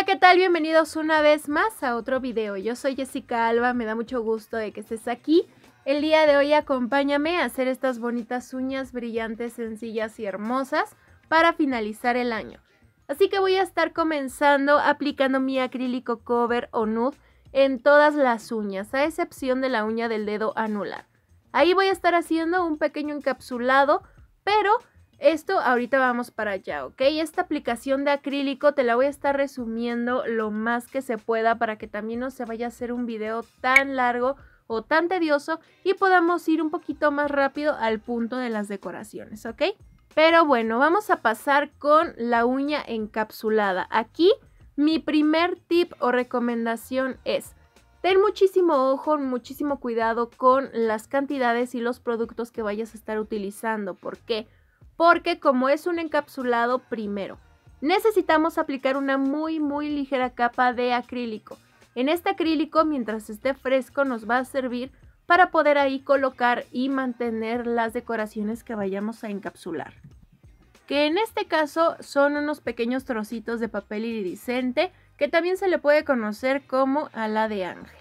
Hola, ¿qué tal? Bienvenidos una vez más a otro video. Yo soy Jessica Alba, me da mucho gusto de que estés aquí. El día de hoy acompáñame a hacer estas bonitas uñas brillantes, sencillas y hermosas para finalizar el año. Así que voy a estar comenzando aplicando mi acrílico cover o nude en todas las uñas, a excepción de la uña del dedo anular. Ahí voy a estar haciendo un pequeño encapsulado, pero esto ahorita vamos para allá, ¿ok? Esta aplicación de acrílico te la voy a estar resumiendo lo más que se pueda para que también no se vaya a hacer un video tan largo o tan tedioso y podamos ir un poquito más rápido al punto de las decoraciones, ¿ok? Pero bueno, vamos a pasar con la uña encapsulada. Aquí mi primer tip o recomendación es Ten muchísimo ojo, muchísimo cuidado con las cantidades y los productos que vayas a estar utilizando. ¿Por qué? porque como es un encapsulado primero, necesitamos aplicar una muy muy ligera capa de acrílico. En este acrílico, mientras esté fresco, nos va a servir para poder ahí colocar y mantener las decoraciones que vayamos a encapsular. Que en este caso son unos pequeños trocitos de papel iridiscente que también se le puede conocer como ala de ángel.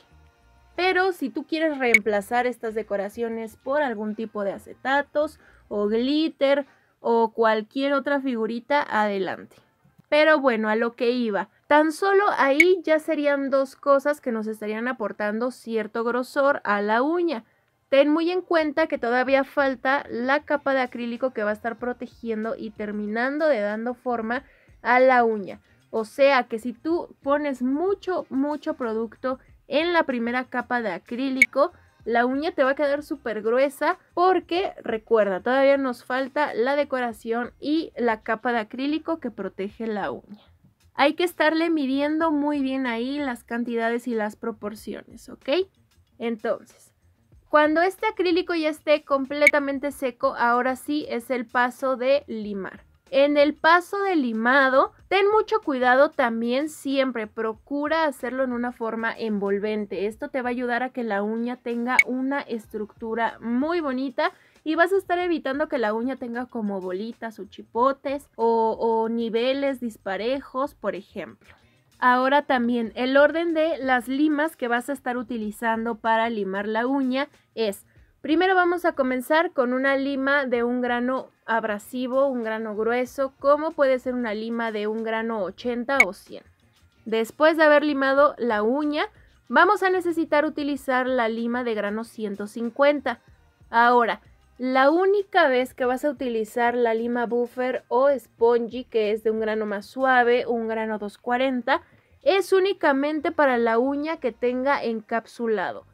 Pero si tú quieres reemplazar estas decoraciones por algún tipo de acetatos o glitter o cualquier otra figurita adelante. Pero bueno, a lo que iba. Tan solo ahí ya serían dos cosas que nos estarían aportando cierto grosor a la uña. Ten muy en cuenta que todavía falta la capa de acrílico que va a estar protegiendo y terminando de dando forma a la uña. O sea que si tú pones mucho, mucho producto en la primera capa de acrílico, la uña te va a quedar súper gruesa porque recuerda, todavía nos falta la decoración y la capa de acrílico que protege la uña. Hay que estarle midiendo muy bien ahí las cantidades y las proporciones, ¿ok? Entonces, cuando este acrílico ya esté completamente seco, ahora sí es el paso de limar. En el paso de limado, ten mucho cuidado también siempre, procura hacerlo en una forma envolvente. Esto te va a ayudar a que la uña tenga una estructura muy bonita y vas a estar evitando que la uña tenga como bolitas o chipotes o, niveles disparejos, por ejemplo. Ahora también el orden de las limas que vas a estar utilizando para limar la uña es Primero vamos a comenzar con una lima de un grano abrasivo, un grano grueso, como puede ser una lima de un grano 80 o 100. Después de haber limado la uña, vamos a necesitar utilizar la lima de grano 150. Ahora, la única vez que vas a utilizar la lima buffer o spongy, que es de un grano más suave, un grano 240, es únicamente para la uña que tenga encapsulado.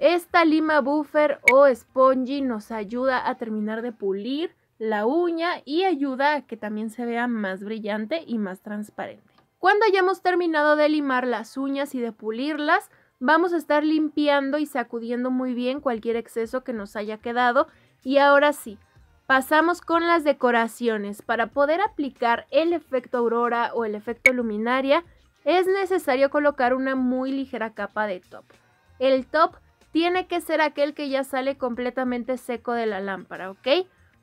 Esta lima buffer o spongy nos ayuda a terminar de pulir la uña y ayuda a que también se vea más brillante y más transparente. Cuando hayamos terminado de limar las uñas y de pulirlas, vamos a estar limpiando y sacudiendo muy bien cualquier exceso que nos haya quedado. Y ahora sí, pasamos con las decoraciones. Para poder aplicar el efecto aurora o el efecto luminaria, es necesario colocar una muy ligera capa de top. El top tiene que ser aquel que ya sale completamente seco de la lámpara, ¿ok?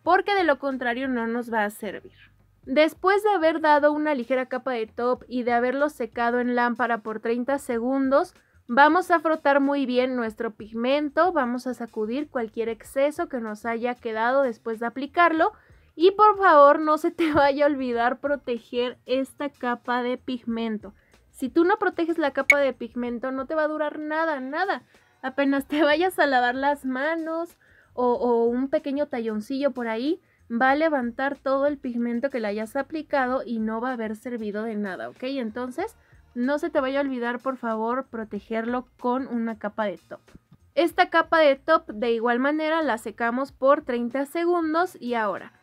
Porque de lo contrario no nos va a servir. Después de haber dado una ligera capa de top y de haberlo secado en lámpara por 30 segundos, vamos a frotar muy bien nuestro pigmento, vamos a sacudir cualquier exceso que nos haya quedado después de aplicarlo y por favor no se te vaya a olvidar proteger esta capa de pigmento. Si tú no proteges la capa de pigmento no te va a durar nada, nada apenas te vayas a lavar las manos o, un pequeño talloncillo por ahí, va a levantar todo el pigmento que le hayas aplicado y no va a haber servido de nada, ¿ok? Entonces, no se te vaya a olvidar, por favor, protegerlo con una capa de top. Esta capa de top de igual manera la secamos por 30 segundos y ahora.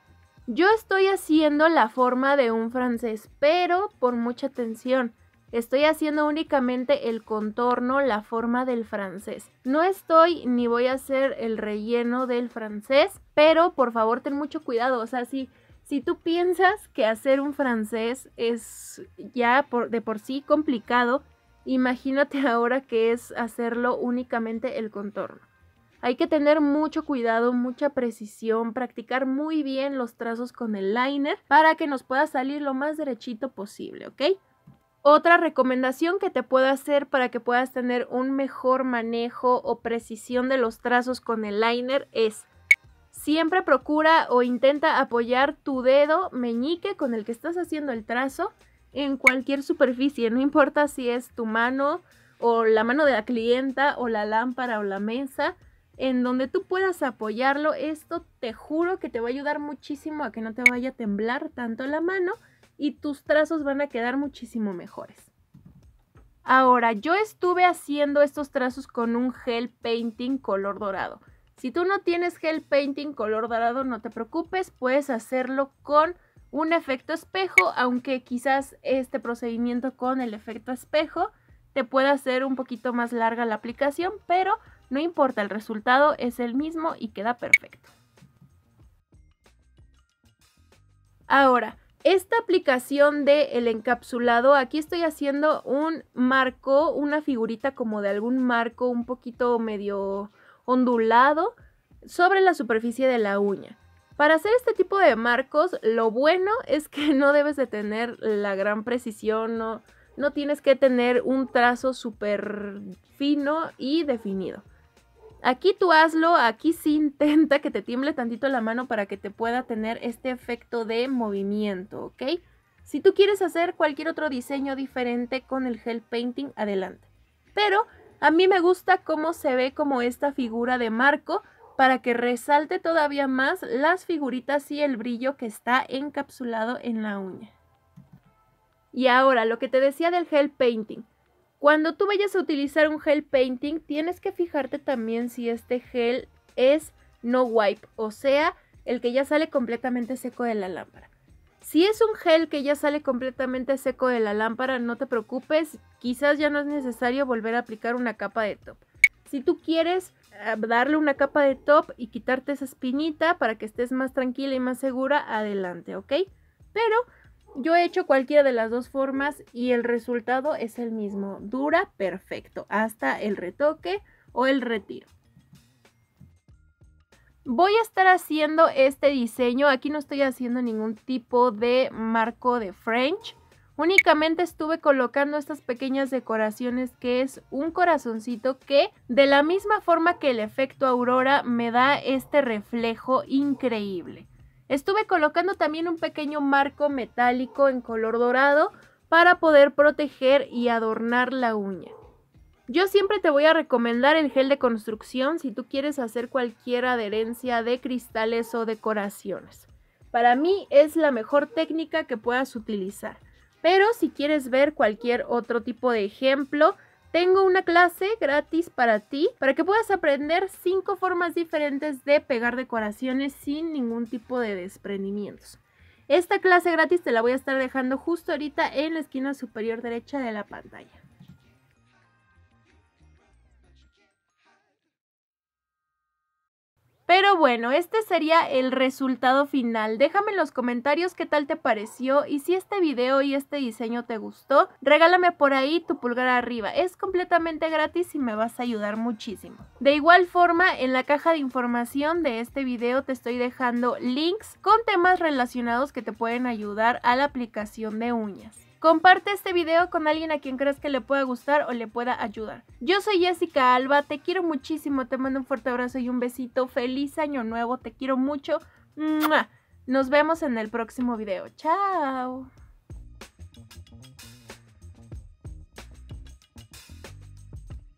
Yo estoy haciendo la forma de un francés, pero por mucha tensión. Estoy haciendo únicamente el contorno, la forma del francés. No estoy ni voy a hacer el relleno del francés, pero por favor ten mucho cuidado. O sea, si, si tú piensas que hacer un francés es ya por, de por sí complicado, imagínate ahora que es hacerlo únicamente el contorno. Hay que tener mucho cuidado, mucha precisión, practicar muy bien los trazos con el liner para que nos pueda salir lo más derechito posible, ¿ok? Otra recomendación que te puedo hacer para que puedas tener un mejor manejo o precisión de los trazos con el liner es siempre procura o intenta apoyar tu dedo meñique con el que estás haciendo el trazo en cualquier superficie, no importa si es tu mano o la mano de la clienta o la lámpara o la mesa, en donde tú puedas apoyarlo, esto te juro que te va a ayudar muchísimo a que no te vaya a temblar tanto la mano y tus trazos van a quedar muchísimo mejores. Ahora, yo estuve haciendo estos trazos con un gel painting color dorado. Si tú no tienes gel painting color dorado, no te preocupes, puedes hacerlo con un efecto espejo, aunque quizás este procedimiento con el efecto espejo te pueda hacer un poquito más larga la aplicación, pero no importa, el resultado es el mismo y queda perfecto. Ahora, esta aplicación de el encapsulado, aquí estoy haciendo un marco, una figurita como de algún marco un poquito medio ondulado sobre la superficie de la uña. Para hacer este tipo de marcos, lo bueno es que no debes de tener la gran precisión, no, no tienes que tener un trazo súper fino y definido. Aquí tú hazlo, aquí sí intenta que te tiemble tantito la mano para que te pueda tener este efecto de movimiento, ¿ok? Si tú quieres hacer cualquier otro diseño diferente con el gel painting, adelante. Pero a mí me gusta cómo se ve como esta figura de marco para que resalte todavía más las figuritas y el brillo que está encapsulado en la uña. Y ahora, lo que te decía del gel painting. Cuando tú vayas a utilizar un gel painting, tienes que fijarte también si este gel es no wipe, o sea, el que ya sale completamente seco de la lámpara. Si es un gel que ya sale completamente seco de la lámpara, no te preocupes, quizás ya no es necesario volver a aplicar una capa de top. Si tú quieres eh, darle una capa de top y quitarte esa espinita para que estés más tranquila y más segura, adelante, ¿ok? Pero yo he hecho cualquiera de las dos formas y el resultado es el mismo. Dura perfecto hasta el retoque o el retiro. Voy a estar haciendo este diseño. Aquí no estoy haciendo ningún tipo de marco de French. Únicamente estuve colocando estas pequeñas decoraciones que es un corazoncito que de la misma forma que el efecto aurora me da este reflejo increíble. Estuve colocando también un pequeño marco metálico en color dorado para poder proteger y adornar la uña. Yo siempre te voy a recomendar el gel de construcción si tú quieres hacer cualquier adherencia de cristales o decoraciones. Para mí es la mejor técnica que puedas utilizar. Pero si quieres ver cualquier otro tipo de ejemplo, tengo una clase gratis para ti para que puedas aprender cinco formas diferentes de pegar decoraciones sin ningún tipo de desprendimientos. Esta clase gratis te la voy a estar dejando justo ahorita en la esquina superior derecha de la pantalla. Pero bueno, este sería el resultado final. Déjame en los comentarios qué tal te pareció y si este video y este diseño te gustó, regálame por ahí tu pulgar arriba. Es completamente gratis y me vas a ayudar muchísimo. De igual forma, en la caja de información de este video te estoy dejando links con temas relacionados que te pueden ayudar a la aplicación de uñas. Comparte este video con alguien a quien creas que le pueda gustar o le pueda ayudar. Yo soy Jessica Alba, te quiero muchísimo, te mando un fuerte abrazo y un besito. Feliz año nuevo, te quiero mucho. Nos vemos en el próximo video. Chao.